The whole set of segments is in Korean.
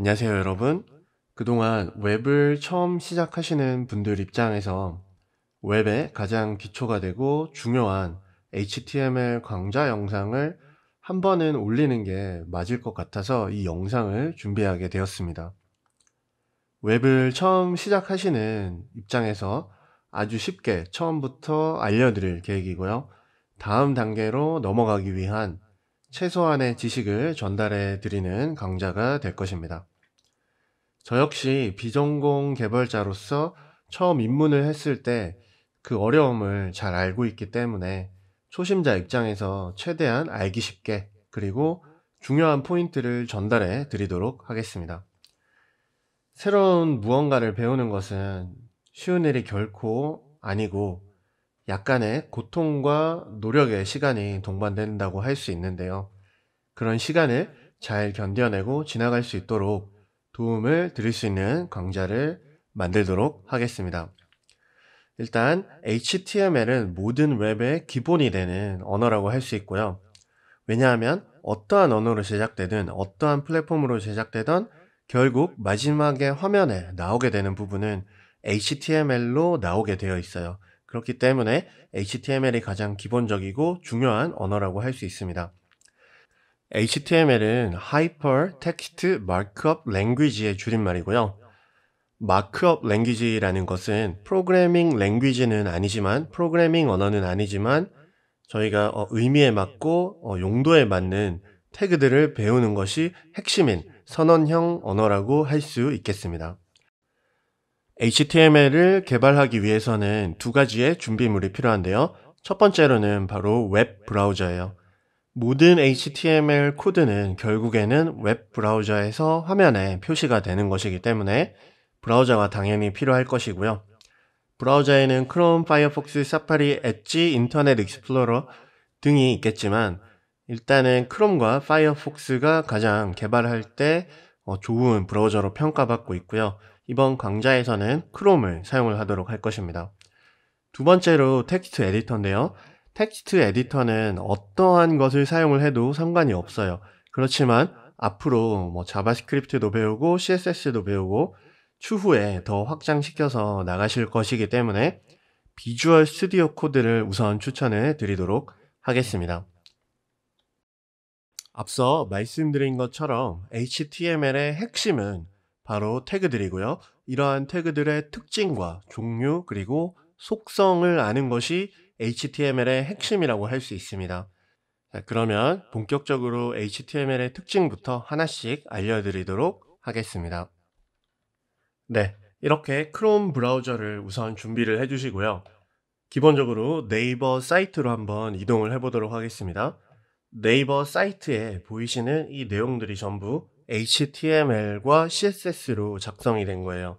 안녕하세요, 여러분. 그동안 웹을 처음 시작하시는 분들 입장에서 웹의 가장 기초가 되고 중요한 HTML 강좌 영상을 한 번은 올리는 게 맞을 것 같아서 이 영상을 준비하게 되었습니다. 웹을 처음 시작하시는 입장에서 아주 쉽게 처음부터 알려드릴 계획이고요. 다음 단계로 넘어가기 위한 최소한의 지식을 전달해 드리는 강좌가 될 것입니다. 저 역시 비전공 개발자로서 처음 입문을 했을 때 그 어려움을 잘 알고 있기 때문에 초심자 입장에서 최대한 알기 쉽게 그리고 중요한 포인트를 전달해 드리도록 하겠습니다. 새로운 무언가를 배우는 것은 쉬운 일이 결코 아니고 약간의 고통과 노력의 시간이 동반된다고 할 수 있는데요. 그런 시간을 잘 견뎌내고 지나갈 수 있도록 도움을 드릴 수 있는 강좌를 만들도록 하겠습니다. 일단 HTML은 모든 웹의 기본이 되는 언어라고 할 수 있고요. 왜냐하면 어떠한 언어로 제작되든 어떠한 플랫폼으로 제작되던 결국 마지막에 화면에 나오게 되는 부분은 HTML로 나오게 되어 있어요. 그렇기 때문에 HTML이 가장 기본적이고 중요한 언어라고 할 수 있습니다. HTML은 Hyper Text Markup Language의 줄임말이고요. 마크업 랭귀지라는 것은 프로그래밍 랭귀지는 아니지만 프로그래밍 언어는 아니지만 저희가 어, 의미에 맞고 어, 용도에 맞는 태그들을 배우는 것이 핵심인 선언형 언어라고 할 수 있겠습니다. HTML을 개발하기 위해서는 두 가지의 준비물이 필요한데요. 첫 번째로는 바로 웹 브라우저예요. 모든 HTML 코드는 결국에는 웹 브라우저에서 화면에 표시가 되는 것이기 때문에 브라우저가 당연히 필요할 것이고요. 브라우저에는 크롬, 파이어폭스, 사파리, 엣지, 인터넷 익스플로러 등이 있겠지만 일단은 크롬과 파이어폭스가 가장 개발할 때 어, 좋은 브라우저로 평가받고 있고요. 이번 강좌에서는 크롬을 사용을 하도록 할 것입니다. 두 번째로 텍스트 에디터인데요. 텍스트 에디터는 어떠한 것을 사용을 해도 상관이 없어요. 그렇지만 앞으로 뭐 자바스크립트도 배우고 CSS도 배우고 추후에 더 확장시켜서 나가실 것이기 때문에 비주얼 스튜디오 코드를 우선 추천해 드리도록 하겠습니다. 앞서 말씀드린 것처럼 HTML의 핵심은 바로 태그들이고요. 이러한 태그들의 특징과 종류 그리고 속성을 아는 것이 HTML의 핵심이라고 할 수 있습니다. 자, 그러면 본격적으로 HTML의 특징부터 하나씩 알려드리도록 하겠습니다. 네, 이렇게 크롬 브라우저를 우선 준비를 해주시고요. 기본적으로 네이버 사이트로 한번 이동을 해보도록 하겠습니다. 네이버 사이트에 보이시는 이 내용들이 전부 HTML과 CSS로 작성이 된 거예요.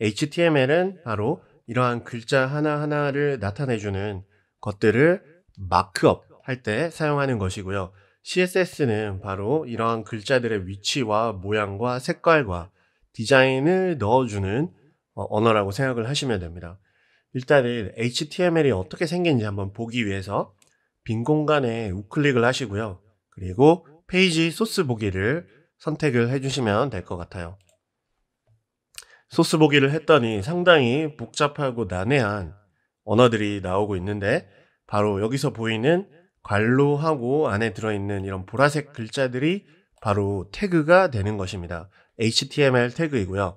HTML은 바로 이러한 글자 하나하나를 나타내주는 것들을 마크업 할 때 사용하는 것이고요. CSS는 바로 이러한 글자들의 위치와 모양과 색깔과 디자인을 넣어주는 어, 언어라고 생각을 하시면 됩니다. 일단은 HTML이 어떻게 생긴지 한번 보기 위해서 빈 공간에 우클릭을 하시고요. 그리고 페이지 소스 보기를 선택을 해주시면 될 것 같아요. 소스 보기를 했더니 상당히 복잡하고 난해한 언어들이 나오고 있는데 바로 여기서 보이는 관로하고 안에 들어있는 이런 보라색 글자들이 바로 태그가 되는 것입니다. HTML 태그이고요.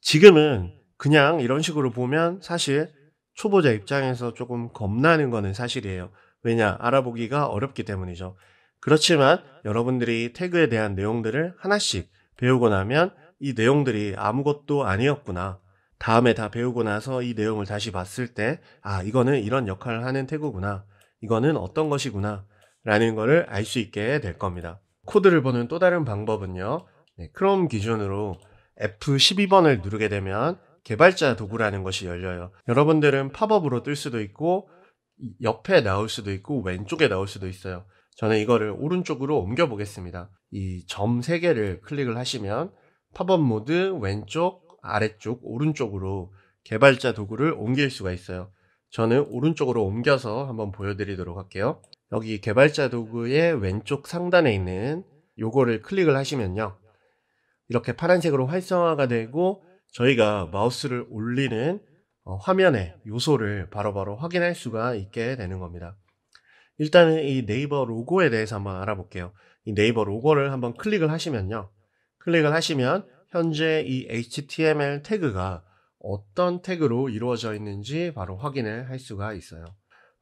지금은 그냥 이런 식으로 보면 사실 초보자 입장에서 조금 겁나는 거는 사실이에요. 왜냐, 알아보기가 어렵기 때문이죠. 그렇지만 여러분들이 태그에 대한 내용들을 하나씩 배우고 나면 이 내용들이 아무것도 아니었구나. 다음에 다 배우고 나서 이 내용을 다시 봤을 때, 아, 이거는 이런 역할을 하는 태그구나. 이거는 어떤 것이구나. 라는 거를 알 수 있게 될 겁니다. 코드를 보는 또 다른 방법은요. 네, 크롬 기준으로 F12번을 누르게 되면 개발자 도구라는 것이 열려요. 여러분들은 팝업으로 뜰 수도 있고, 옆에 나올 수도 있고, 왼쪽에 나올 수도 있어요. 저는 이거를 오른쪽으로 옮겨 보겠습니다. 이 점 3개를 클릭을 하시면 팝업 모드 왼쪽, 아래쪽, 오른쪽으로 개발자 도구를 옮길 수가 있어요. 저는 오른쪽으로 옮겨서 한번 보여드리도록 할게요. 여기 개발자 도구의 왼쪽 상단에 있는 요거를 클릭을 하시면요. 이렇게 파란색으로 활성화가 되고 저희가 마우스를 올리는 어, 화면의 요소를 바로바로 바로 확인할 수가 있게 되는 겁니다. 일단은 이 네이버 로고에 대해서 한번 알아볼게요. 이 네이버 로고를 한번 클릭을 하시면요. 클릭을 하시면 현재 이 HTML 태그가 어떤 태그로 이루어져 있는지 바로 확인을 할 수가 있어요.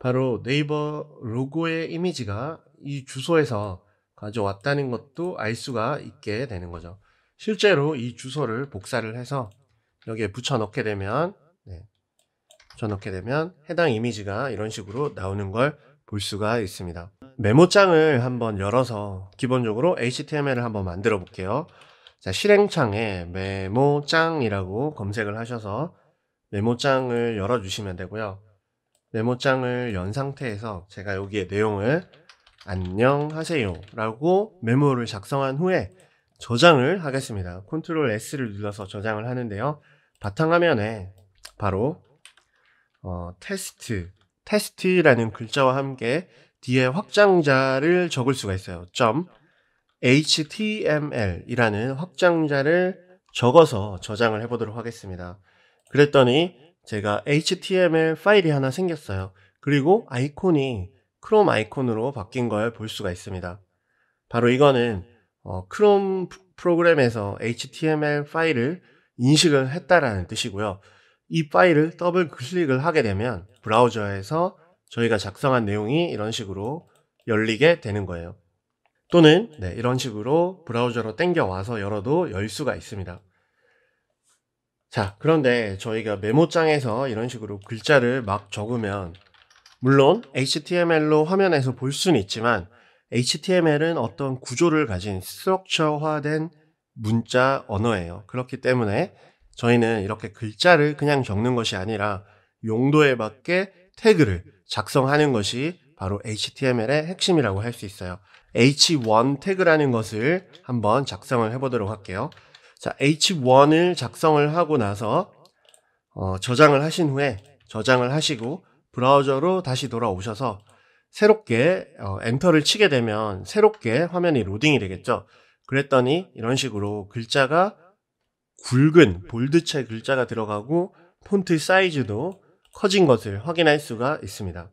바로 네이버 로고의 이미지가 이 주소에서 가져왔다는 것도 알 수가 있게 되는 거죠. 실제로 이 주소를 복사를 해서 여기에 붙여넣게 되면 네, 붙여넣게 되면 해당 이미지가 이런 식으로 나오는 걸볼 수가 있습니다. 메모장을 한번 열어서 기본적으로 HTML을 한번 만들어 볼게요. 자, 실행창에 메모장이라고 검색을 하셔서 메모장을 열어주시면 되고요. 메모장을 연 상태에서 제가 여기에 내용을 안녕하세요 라고 메모를 작성한 후에 저장을 하겠습니다. 컨트롤 S를 눌러서 저장을 하는데요. 바탕화면에 바로 어, 테스트 테스트라는 글자와 함께 뒤에 확장자를 적을 수가 있어요. 점 html이라는 확장자를 적어서 저장을 해보도록 하겠습니다. 그랬더니 제가 html 파일이 하나 생겼어요. 그리고 아이콘이 크롬 아이콘으로 바뀐 걸 볼 수가 있습니다. 바로 이거는 어, 크롬 프로그램에서 HTML 파일을 인식을 했다라는 뜻이고요. 이 파일을 더블 클릭을 하게 되면 브라우저에서 저희가 작성한 내용이 이런 식으로 열리게 되는 거예요. 또는 네, 이런 식으로 브라우저로 땡겨와서 열어도 열 수가 있습니다. 자, 그런데 저희가 메모장에서 이런 식으로 글자를 막 적으면 물론 HTML로 화면에서 볼 수는 있지만 HTML은 어떤 구조를 가진 스트럭처화된 문자 언어예요. 그렇기 때문에 저희는 이렇게 글자를 그냥 적는 것이 아니라 용도에 맞게 태그를 작성하는 것이 바로 HTML의 핵심이라고 할 수 있어요. h1 태그라는 것을 한번 작성을 해보도록 할게요. 자, h1을 작성을 하고 나서 어, 저장을 하신 후에 저장을 하시고 브라우저로 다시 돌아오셔서 새롭게 어, 엔터를 치게 되면 새롭게 화면이 로딩이 되겠죠. 그랬더니 이런 식으로 글자가 굵은 볼드체 글자가 들어가고 폰트 사이즈도 커진 것을 확인할 수가 있습니다.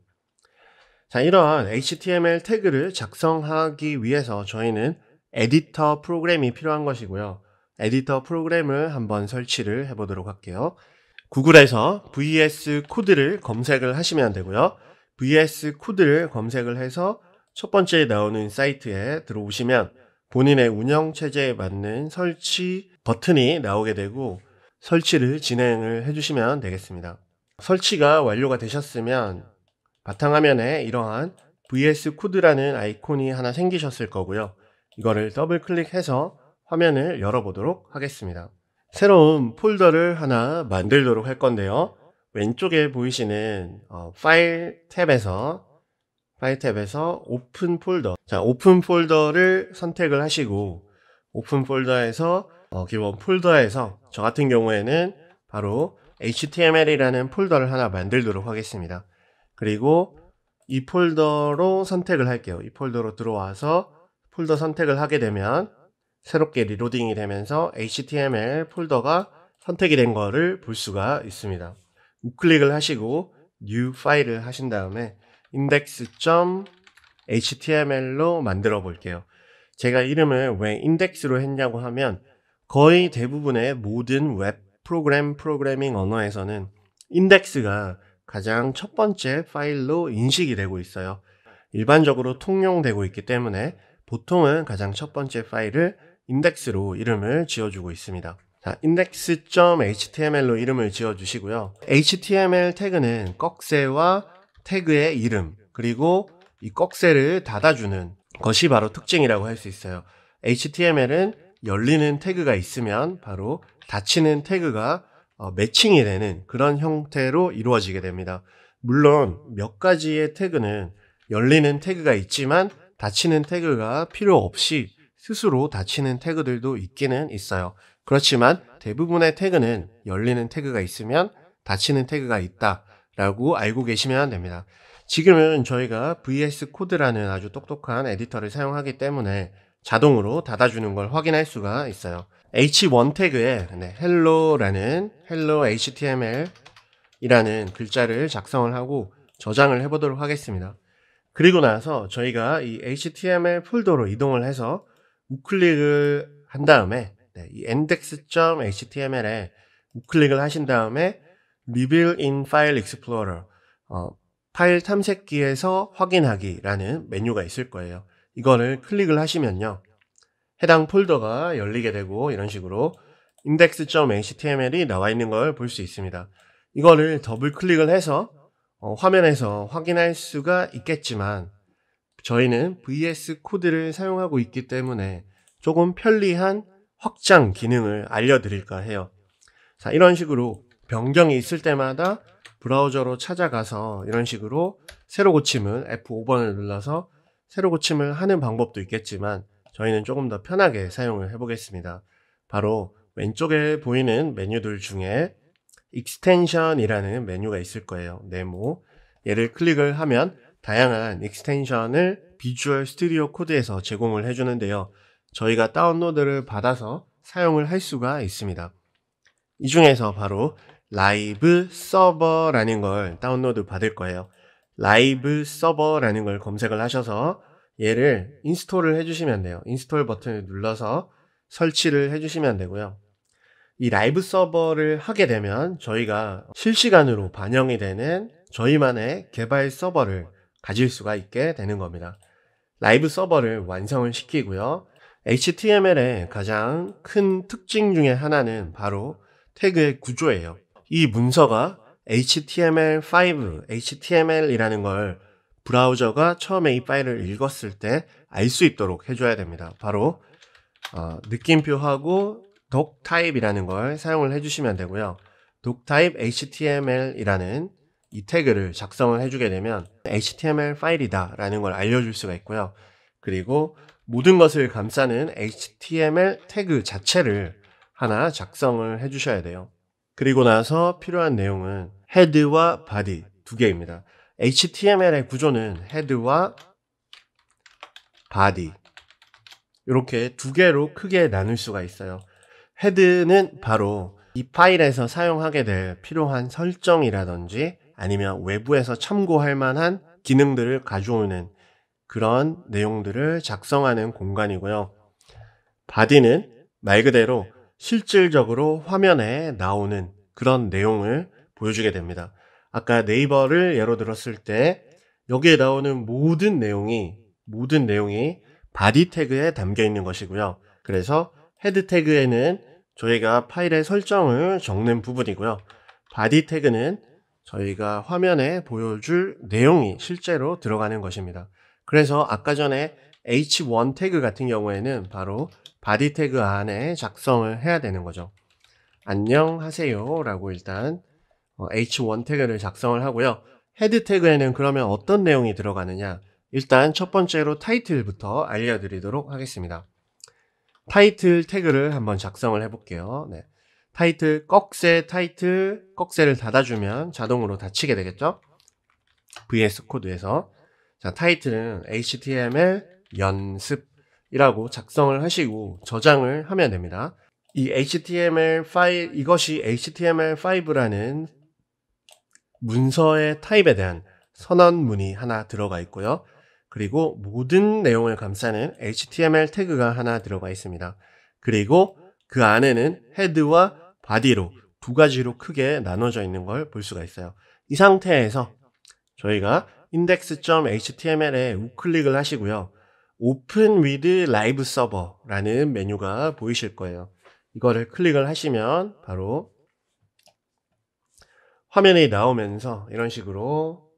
자, 이런 HTML 태그를 작성하기 위해서 저희는 에디터 프로그램이 필요한 것이고요. 에디터 프로그램을 한번 설치를 해보도록 할게요. 구글에서 VS 코드를 검색을 하시면 되고요. VS 코드를 검색을 해서 첫 번째 나오는 사이트에 들어오시면 본인의 운영체제에 맞는 설치 버튼이 나오게 되고 설치를 진행을 해주시면 되겠습니다. 설치가 완료가 되셨으면 바탕화면에 이러한 VS 코드라는 아이콘이 하나 생기셨을 거고요. 이거를 더블 클릭해서 화면을 열어보도록 하겠습니다. 새로운 폴더를 하나 만들도록 할 건데요. 왼쪽에 보이시는 어, 파일 탭에서 파일 탭에서 오픈 폴더 자 오픈 폴더를 선택을 하시고 오픈 폴더에서 어, 기본 폴더에서 저 같은 경우에는 바로 html이라는 폴더를 하나 만들도록 하겠습니다. 그리고 이 폴더로 선택을 할게요. 이 폴더로 들어와서 폴더 선택을 하게 되면 새롭게 리로딩이 되면서 html 폴더가 선택이 된 거를 볼 수가 있습니다. 우클릭을 하시고 new 파일을 하신 다음에 index.html로 만들어 볼게요. 제가 이름을 왜 index로 했냐고 하면 거의 대부분의 모든 웹 프로그램 프로그래밍 언어에서는 인덱스가 가장 첫 번째 파일로 인식이 되고 있어요. 일반적으로 통용되고 있기 때문에 보통은 가장 첫 번째 파일을 인덱스로 이름을 지어주고 있습니다. 자, index.html로 이름을 지어주시고요. html 태그는 꺽쇠와 태그의 이름 그리고 이 꺽쇠를 닫아주는 것이 바로 특징이라고 할 수 있어요. HTML은 열리는 태그가 있으면 바로 닫히는 태그가 어, 매칭이 되는 그런 형태로 이루어지게 됩니다. 물론 몇 가지의 태그는 열리는 태그가 있지만 닫히는 태그가 필요 없이 스스로 닫히는 태그들도 있기는 있어요. 그렇지만 대부분의 태그는 열리는 태그가 있으면 닫히는 태그가 있다라고 알고 계시면 됩니다. 지금은 저희가 VS 코드라는 아주 똑똑한 에디터를 사용하기 때문에 자동으로 닫아주는 걸 확인할 수가 있어요. h1 태그에 네, hello라는 hello html 이라는 글자를 작성을 하고 저장을 해보도록 하겠습니다. 그리고 나서 저희가 이 html 폴더로 이동을 해서 우클릭을 한 다음에 네, 이 index.html에 우클릭을 하신 다음에 reveal in file explorer 어, 파일 탐색기에서 확인하기라는 메뉴가 있을 거예요. 이거를 클릭을 하시면요. 해당 폴더가 열리게 되고 이런 식으로 index.html이 나와 있는 걸 볼 수 있습니다. 이거를 더블 클릭을 해서 어, 화면에서 확인할 수가 있겠지만 저희는 VS 코드를 사용하고 있기 때문에 조금 편리한 확장 기능을 알려드릴까 해요. 자, 이런 식으로 변경이 있을 때마다 브라우저로 찾아가서 이런 식으로 새로 고침을 F5번을 눌러서 새로 고침을 하는 방법도 있겠지만 저희는 조금 더 편하게 사용을 해보겠습니다. 바로 왼쪽에 보이는 메뉴들 중에 익스텐션이라는 메뉴가 있을 거예요. 네모. 얘를 클릭을 하면 다양한 익스텐션을 비주얼 스튜디오 코드에서 제공을 해주는데요. 저희가 다운로드를 받아서 사용을 할 수가 있습니다. 이 중에서 바로 라이브 서버라는 걸 다운로드 받을 거예요. 라이브 서버라는 걸 검색을 하셔서 얘를 인스톨을 해주시면 돼요. 인스톨 버튼을 눌러서 설치를 해주시면 되고요. 이 라이브 서버를 하게 되면 저희가 실시간으로 반영이 되는 저희만의 개발 서버를 가질 수가 있게 되는 겁니다. 라이브 서버를 완성을 시키고요. HTML의 가장 큰 특징 중의 하나는 바로 태그의 구조예요. 이 문서가 HTML5, HTML이라는 걸 브라우저가 처음에 이 파일을 읽었을 때 알 수 있도록 해줘야 됩니다. 바로 어, 느낌표하고 독 타입이라는 걸 사용을 해주시면 되고요. 독 타입 HTML이라는 이 태그를 작성을 해주게 되면 HTML 파일이다라는 걸 알려줄 수가 있고요. 그리고 모든 것을 감싸는 HTML 태그 자체를 하나 작성을 해주셔야 돼요. 그리고 나서 필요한 내용은 헤드와 바디 두 개입니다. HTML의 구조는 헤드와 바디 이렇게 두 개로 크게 나눌 수가 있어요. 헤드는 바로 이 파일에서 사용하게 될 필요한 설정이라든지 아니면 외부에서 참고할 만한 기능들을 가져오는 그런 내용들을 작성하는 공간이고요. 바디는 말 그대로 실질적으로 화면에 나오는 그런 내용을 보여주게 됩니다. 아까 네이버를 예로 들었을 때 여기에 나오는 모든 내용이 모든 내용이 바디 태그에 담겨 있는 것이고요. 그래서 헤드 태그에는 저희가 파일의 설정을 적는 부분이고요. 바디 태그는 저희가 화면에 보여줄 내용이 실제로 들어가는 것입니다. 그래서 아까 전에 h1 태그 같은 경우에는 바로 바디 태그 안에 작성을 해야 되는 거죠. 안녕하세요 라고 일단 어, h1 태그를 작성을 하고요. 헤드 태그에는 그러면 어떤 내용이 들어가느냐 일단 첫 번째로 타이틀부터 알려드리도록 하겠습니다. 타이틀 태그를 한번 작성을 해볼게요. 네. 타이틀 꺽쇠 타이틀 꺽쇠를 닫아주면 자동으로 닫히게 되겠죠? VS 코드에서 자 타이틀은 HTML 연습 이라고 작성을 하시고 저장을 하면 됩니다. 이 HTML 파일, 이것이 HTML5라는 문서의 타입에 대한 선언문이 하나 들어가 있고요. 그리고 모든 내용을 감싸는 HTML 태그가 하나 들어가 있습니다. 그리고 그 안에는 헤드와 바디로 두 가지로 크게 나눠져 있는 걸 볼 수가 있어요. 이 상태에서 저희가 index.html에 우클릭을 하시고요. Open with Live s e r v e r 라는 메뉴가 보이실 거예요. 이거를 클릭을 하시면 바로 화면이 나오면서 이런 식으로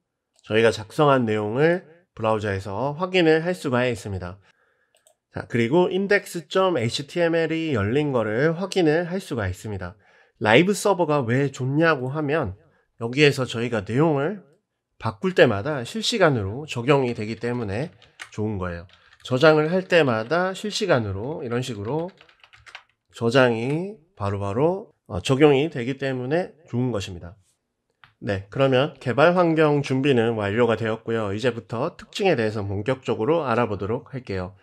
저희가 작성한 내용을 브라우저에서 확인을 할 수가 있습니다. 자, 그리고 index.html이 열린 거를 확인을 할 수가 있습니다. 라이브 서버가 왜 좋냐고 하면 여기에서 저희가 내용을 바꿀 때마다 실시간으로 적용이 되기 때문에 좋은 거예요. 저장을 할 때마다 실시간으로 이런 식으로 저장이 바로바로 바로 어, 적용이 되기 때문에 좋은 것입니다. 네, 그러면 개발 환경 준비는 완료가 되었고요. 이제부터 특징에 대해서 본격적으로 알아보도록 할게요.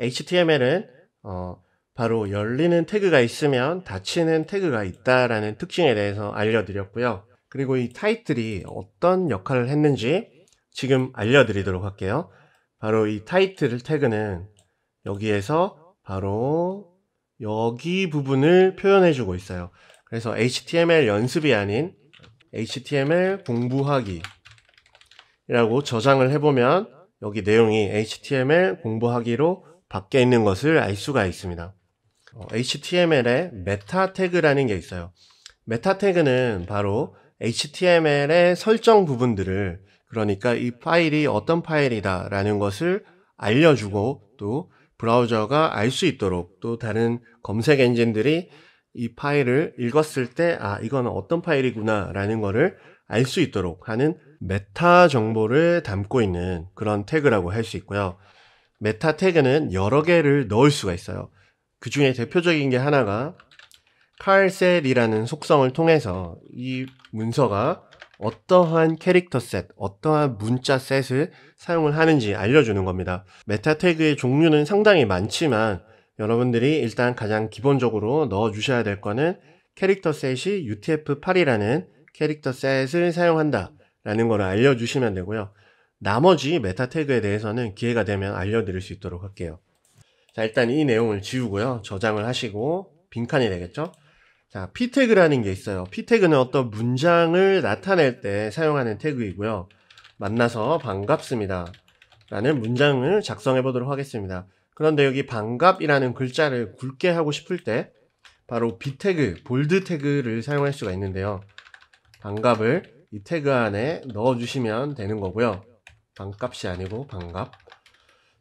HTML은 어, 바로 열리는 태그가 있으면 닫히는 태그가 있다라는 특징에 대해서 알려드렸고요. 그리고 이 타이틀이 어떤 역할을 했는지 지금 알려드리도록 할게요. 바로 이 타이틀 태그는 여기에서 바로 여기 부분을 표현해 주고 있어요. 그래서 HTML 연습이 아닌 HTML 공부하기 이라고 저장을 해보면 여기 내용이 HTML 공부하기로 밖에 있는 것을 알 수가 있습니다. 어, HTML에 메타 태그라는 게 있어요. 메타 태그는 바로 HTML의 설정 부분들을 그러니까 이 파일이 어떤 파일이다라는 것을 알려주고 또 브라우저가 알 수 있도록 또 다른 검색 엔진들이 이 파일을 읽었을 때, 아, 이건 어떤 파일이구나, 라는 거를 알 수 있도록 하는 메타 정보를 담고 있는 그런 태그라고 할 수 있고요. 메타 태그는 여러 개를 넣을 수가 있어요. 그 중에 대표적인 게 하나가 칼셀이라는 속성을 통해서 이 문서가 어떠한 캐릭터 셋, 어떠한 문자 셋을 사용을 하는지 알려주는 겁니다. 메타 태그의 종류는 상당히 많지만 여러분들이 일단 가장 기본적으로 넣어 주셔야 될 거는 캐릭터 셋이 UTF-8이라는 캐릭터 셋을 사용한다 라는 걸 알려주시면 되고요. 나머지 메타 태그에 대해서는 기회가 되면 알려드릴 수 있도록 할게요. 자 일단 이 내용을 지우고요. 저장을 하시고 빈칸이 되겠죠? 자, p 태그라는 게 있어요. p 태그는 어떤 문장을 나타낼 때 사용하는 태그이고요. 만나서 반갑습니다. 라는 문장을 작성해 보도록 하겠습니다. 그런데 여기 반갑이라는 글자를 굵게 하고 싶을 때 바로 b 태그, 볼드 태그를 사용할 수가 있는데요. 반갑을 이 태그 안에 넣어주시면 되는 거고요. 반값이 아니고 반갑.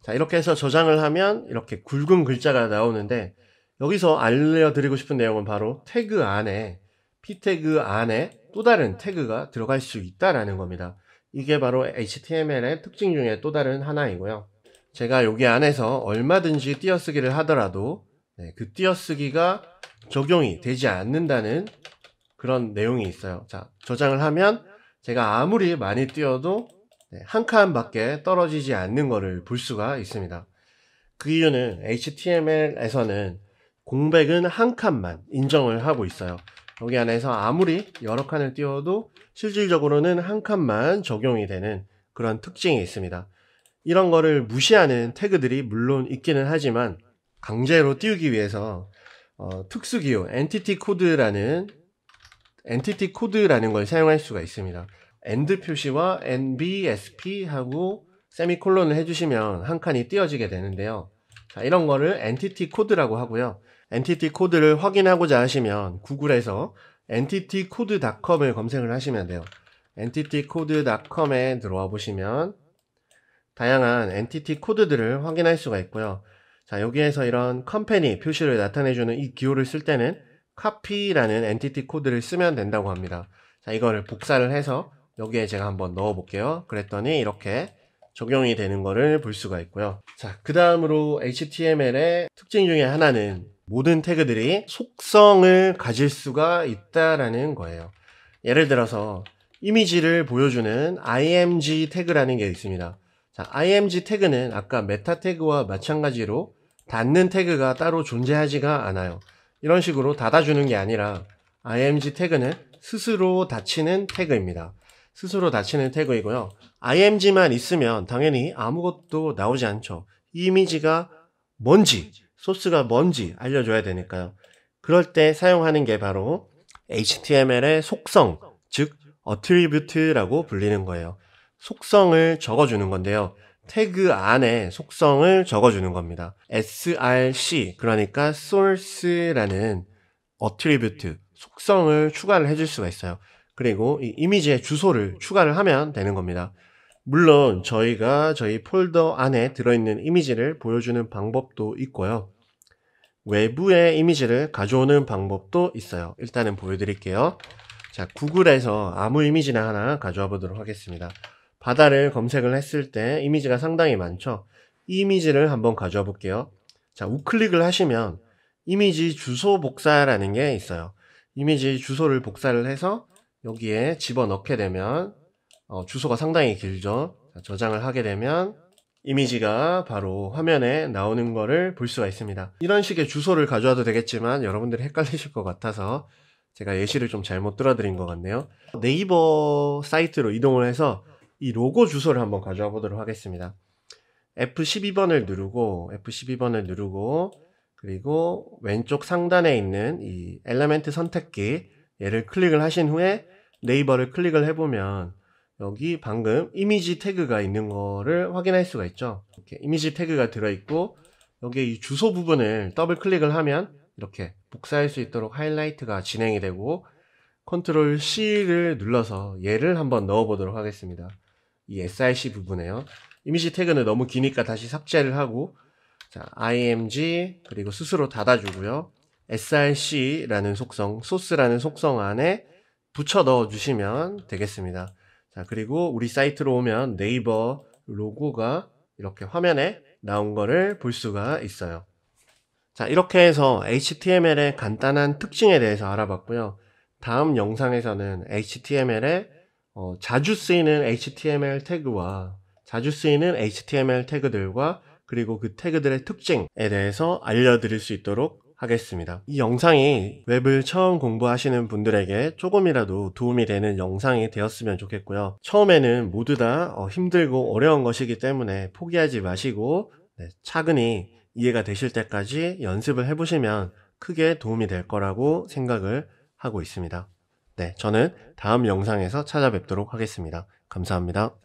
자, 이렇게 해서 저장을 하면 이렇게 굵은 글자가 나오는데 여기서 알려드리고 싶은 내용은 바로 태그 안에 p 태그 안에 또 다른 태그가 들어갈 수 있다라는 겁니다. 이게 바로 HTML의 특징 중에 또 다른 하나이고요. 제가 여기 안에서 얼마든지 띄어쓰기를 하더라도 네, 그 띄어쓰기가 적용이 되지 않는다는 그런 내용이 있어요. 자, 저장을 하면 제가 아무리 많이 띄어도 네, 한칸 밖에 떨어지지 않는 것을 볼 수가 있습니다. 그 이유는 HTML에서는 공백은 한 칸만 인정을 하고 있어요. 여기 안에서 아무리 여러 칸을 띄워도 실질적으로는 한 칸만 적용이 되는 그런 특징이 있습니다. 이런 거를 무시하는 태그들이 물론 있기는 하지만 강제로 띄우기 위해서 어, 특수기호 엔티티 코드라는 엔티티 코드라는 걸 사용할 수가 있습니다. end 표시와 nbsp 하고 세미콜론을 해주시면 한 칸이 띄어지게 되는데요. 자, 이런 거를 엔티티 코드라고 하고요. 엔티티 코드를 확인하고자 하시면 구글에서 entitycode.com을 검색을 하시면 돼요. entitycode.com에 들어와 보시면 다양한 엔티티 코드들을 확인할 수가 있고요. 자, 여기에서 이런 컴퍼니 표시를 나타내주는 이 기호를 쓸 때는 copy라는 엔티티 코드를 쓰면 된다고 합니다. 자, 이거를 복사를 해서 여기에 제가 한번 넣어 볼게요. 그랬더니 이렇게 적용이 되는 거를 볼 수가 있고요. 자, 그 다음으로 HTML의 특징 중에 하나는 모든 태그들이 속성을 가질 수가 있다라는 거예요. 예를 들어서 이미지를 보여주는 img 태그라는 게 있습니다. 자, img 태그는 아까 메타 태그와 마찬가지로 닿는 태그가 따로 존재하지가 않아요. 이런 식으로 닫아주는 게 아니라 img 태그는 스스로 닫히는 태그입니다. 스스로 닫히는 태그이고요. img만 있으면 당연히 아무것도 나오지 않죠. 이미지가 뭔지 소스가 뭔지 알려줘야 되니까요. 그럴 때 사용하는 게 바로 HTML의 속성, 즉 어트리뷰트라고 불리는 거예요. 속성을 적어주는 건데요. 태그 안에 속성을 적어주는 겁니다. src, 그러니까 source라는 어트리뷰트, 속성을 추가를 해 줄 수가 있어요. 그리고 이 이미지의 주소를 추가를 하면 되는 겁니다. 물론 저희가 저희 폴더 안에 들어있는 이미지를 보여주는 방법도 있고요. 외부의 이미지를 가져오는 방법도 있어요. 일단은 보여드릴게요. 자, 구글에서 아무 이미지나 하나 가져와 보도록 하겠습니다. 바다를 검색을 했을 때 이미지가 상당히 많죠. 이 이미지를 한번 가져와 볼게요. 자, 우클릭을 하시면 이미지 주소 복사라는 게 있어요. 이미지 주소를 복사를 해서 여기에 집어넣게 되면 어, 주소가 상당히 길죠. 자, 저장을 하게 되면 이미지가 바로 화면에 나오는 것을 볼 수가 있습니다. 이런 식의 주소를 가져와도 되겠지만 여러분들이 헷갈리실 것 같아서 제가 예시를 좀 잘못 들어드린 것 같네요. 네이버 사이트로 이동을 해서 이 로고 주소를 한번 가져와 보도록 하겠습니다. F12번을 누르고 F12번을 누르고 그리고 왼쪽 상단에 있는 이 엘레멘트 선택기 얘를 클릭을 하신 후에 네이버를 클릭을 해보면 여기 방금 이미지 태그가 있는 거를 확인할 수가 있죠 이렇게 이미지 태그가 들어있고 여기에 이 주소 부분을 더블 클릭을 하면 이렇게 복사할 수 있도록 하이라이트가 진행이 되고 컨트롤 C를 눌러서 얘를 한번 넣어보도록 하겠습니다 이 SRC 부분에요 이미지 태그는 너무 기니까 다시 삭제를 하고 자, img 그리고 스스로 닫아주고요 src라는 속성, 소스라는 속성 안에 붙여 넣어주시면 되겠습니다. 자, 그리고 우리 사이트로 오면 네이버 로고가 이렇게 화면에 나온 거를 볼 수가 있어요. 자, 이렇게 해서 HTML의 간단한 특징에 대해서 알아봤고요. 다음 영상에서는 HTML의 어, 자주 쓰이는 HTML 태그와 자주 쓰이는 HTML 태그들과 그리고 그 태그들의 특징에 대해서 알려드릴 수 있도록 하겠습니다. 이 영상이 웹을 처음 공부하시는 분들에게 조금이라도 도움이 되는 영상이 되었으면 좋겠고요. 처음에는 모두 다 어, 힘들고 어려운 것이기 때문에 포기하지 마시고 네, 차근히 이해가 되실 때까지 연습을 해보시면 크게 도움이 될 거라고 생각을 하고 있습니다. 네, 저는 다음 영상에서 찾아뵙도록 하겠습니다. 감사합니다.